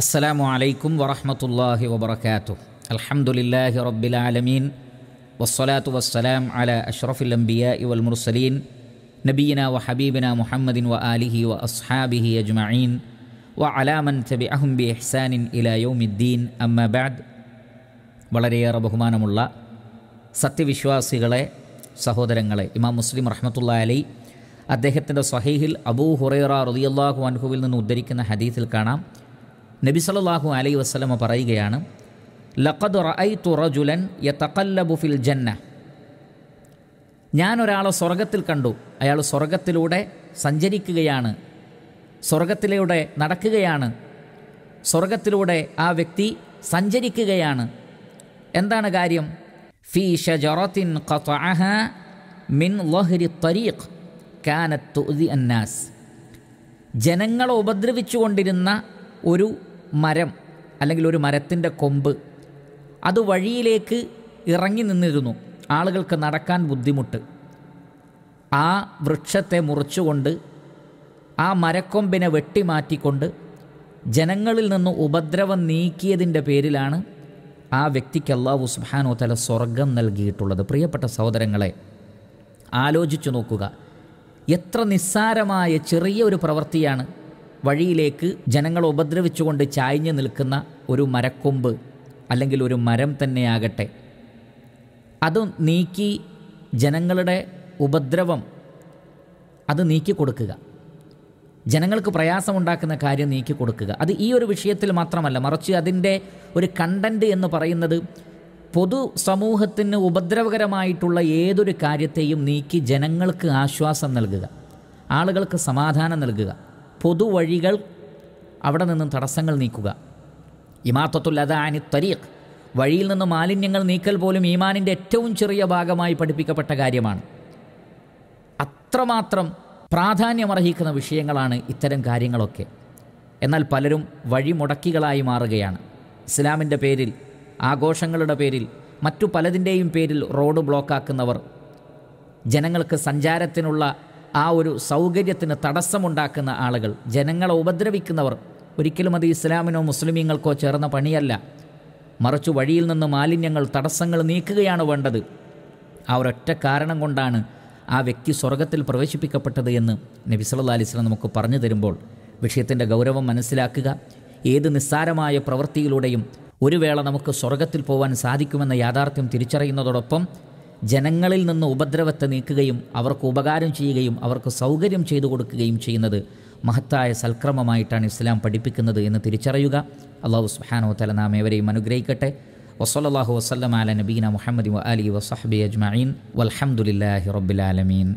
അസ്സലാമു അലൈക്കും വറഹമത്തല്ലാഹി വബർക്കാത്തു അൽഹംദുലില്ലാഹി റബ്ബിൽ ആലമീൻ വസ്സലാത്തു വസ്സലാം അല അഷ്റഫുൽ അംബിയ ഇവൽ മുർസലീൻ നബീന വ ഹബീബിന മുഹമ്മദിൻ വ ആലിഹി വ അസ്ഹാബിഹി അജ്മഈൻ വ അലാമൻ തബി അഹും ബി ഇഹ്സാനിൻ ഇല യൗമിദ്ദീൻ അമ്മ ബാദ് വളരെയേറെ ബഹുമാനമുള്ള സത്യവിശ്വാസികളെ സഹോദരങ്ങളെ ഇമാം മുസ്ലിം റഹ്മത്തുള്ള അലൈ അദ്ദേഹത്തിൻ്റെ സഹീഹിൽ അബൂ ഹുറൈറ റതിയല്ലാഹു അൻഹുവിൽ നിന്ന് ഉദ്ധരിക്കുന്ന ഹദീസിൽ കാണാം നബി സല്ലാഹു അലൈ വസ്ലമ പറയുകയാണ് ലഖദ് റഅയ്തു റജുലൻ യതഖല്ലബു ഫിൽ ജന്ന ഞാൻ ഒരാളെ സ്വർഗത്തിൽ കണ്ടു അയാൾ സ്വർഗത്തിലൂടെ സഞ്ചരിക്കുകയാണ് സ്വർഗത്തിലൂടെ നടക്കുകയാണ് സ്വർഗത്തിലൂടെ ആ വ്യക്തി സഞ്ചരിക്കുകയാണ് എന്താണ് കാര്യം ഫീ ഷജറത്തിൻ ഖതഅഹ മിൻ ലഹരി തരീഖ് കാനത്ത് അന്നാസ് ജനങ്ങളെ ഉപദ്രവിച്ചുകൊണ്ടിരുന്ന ഒരു മരം അല്ലെങ്കിൽ ഒരു മരത്തിൻ്റെ കൊമ്പ് അത് വഴിയിലേക്ക് ഇറങ്ങി നിന്നിരുന്നു ആളുകൾക്ക് നടക്കാൻ ബുദ്ധിമുട്ട് ആ വൃക്ഷത്തെ മുറിച്ചുകൊണ്ട് ആ മരക്കൊമ്പിനെ വെട്ടിമാറ്റിക്കൊണ്ട് ജനങ്ങളിൽ നിന്ന് ഉപദ്രവം നീക്കിയതിൻ്റെ പേരിലാണ് ആ വ്യക്തിക്ക് അള്ളാഹു സുബാനോ തല സ്വർഗം നൽകിയിട്ടുള്ളത് പ്രിയപ്പെട്ട സഹോദരങ്ങളെ ആലോചിച്ചു നോക്കുക എത്ര നിസ്സാരമായ ചെറിയ ഒരു പ്രവൃത്തിയാണ് വഴിയിലേക്ക് ജനങ്ങളെ ഉപദ്രവിച്ചുകൊണ്ട് ചായ്ഞ്ഞു നിൽക്കുന്ന ഒരു മരക്കൊമ്പ് അല്ലെങ്കിൽ ഒരു മരം തന്നെയാകട്ടെ അത് നീക്കി ജനങ്ങളുടെ ഉപദ്രവം അത് നീക്കി കൊടുക്കുക ജനങ്ങൾക്ക് പ്രയാസമുണ്ടാക്കുന്ന കാര്യം നീക്കി കൊടുക്കുക അത് ഈ ഒരു വിഷയത്തിൽ മാത്രമല്ല മറിച്ച് അതിൻ്റെ ഒരു കണ്ടൻറ്റ് എന്ന് പറയുന്നത് പൊതു സമൂഹത്തിന് ഉപദ്രവകരമായിട്ടുള്ള ഏതൊരു കാര്യത്തെയും നീക്കി ജനങ്ങൾക്ക് ആശ്വാസം നൽകുക ആളുകൾക്ക് സമാധാനം നൽകുക പൊതുവഴികൾ അവിടെ നിന്നും തടസ്സങ്ങൾ നീക്കുക ഇമാത്തത്തുൽ അദാനി തരീഖ് വഴിയിൽ നിന്ന് മാലിന്യങ്ങൾ നീക്കൽ പോലും ഈമാനിൻ്റെ ഏറ്റവും ചെറിയ ഭാഗമായി പഠിപ്പിക്കപ്പെട്ട കാര്യമാണ് അത്രമാത്രം പ്രാധാന്യമർഹിക്കുന്ന വിഷയങ്ങളാണ് ഇത്തരം കാര്യങ്ങളൊക്കെ എന്നാൽ പലരും വഴിമുടക്കികളായി മാറുകയാണ് ഇസ്ലാമിൻ്റെ പേരിൽ ആഘോഷങ്ങളുടെ പേരിൽ മറ്റു പലതിൻ്റെയും പേരിൽ റോഡ് ബ്ലോക്കാക്കുന്നവർ ജനങ്ങൾക്ക് സഞ്ചാരത്തിനുള്ള ആ ഒരു സൗകര്യത്തിന് തടസ്സമുണ്ടാക്കുന്ന ആളുകൾ ജനങ്ങളെ ഉപദ്രവിക്കുന്നവർ ഒരിക്കലും അത് ഇസ്ലാമിനോ മുസ്ലിമീങ്ങൾക്കോ ചേർന്ന പണിയല്ല മറിച്ച് വഴിയിൽ നിന്ന് മാലിന്യങ്ങൾ തടസ്സങ്ങൾ നീക്കുകയാണ് വേണ്ടത് ആ ഒരൊറ്റ കാരണം കൊണ്ടാണ് ആ വ്യക്തി സ്വർഗത്തിൽ പ്രവേശിപ്പിക്കപ്പെട്ടത് എന്ന് നബി സല്ലാ അലിസ്ലാം നമുക്ക് പറഞ്ഞു തരുമ്പോൾ വിഷയത്തിൻ്റെ ഗൗരവം മനസ്സിലാക്കുക ഏത് നിസ്സാരമായ പ്രവൃത്തിയിലൂടെയും ഒരു വേള നമുക്ക് സ്വർഗത്തിൽ പോകാൻ സാധിക്കുമെന്ന യാഥാർത്ഥ്യം തിരിച്ചറിയുന്നതോടൊപ്പം ജനങ്ങളിൽ നിന്ന് ഉപദ്രവത്തെ നീക്കുകയും അവർക്ക് ഉപകാരം ചെയ്യുകയും അവർക്ക് സൗകര്യം ചെയ്തു കൊടുക്കുകയും ചെയ്യുന്നത് മഹത്തായ സൽക്രമമായിട്ടാണ് ഇസ്ലാം പഠിപ്പിക്കുന്നത് എന്ന് തിരിച്ചറിയുക അള്ളാഹു സുഹാനോ തല നാം ഏവരെയും അനുഗ്രഹിക്കട്ടെ വസ്ലാഹു വസ്ലമാല നബീന മുഹമ്മദ് അലി വസഹബി അജ്മീൻ വലഹമുല്ലാഹി റബ്ബിലാലമീൻ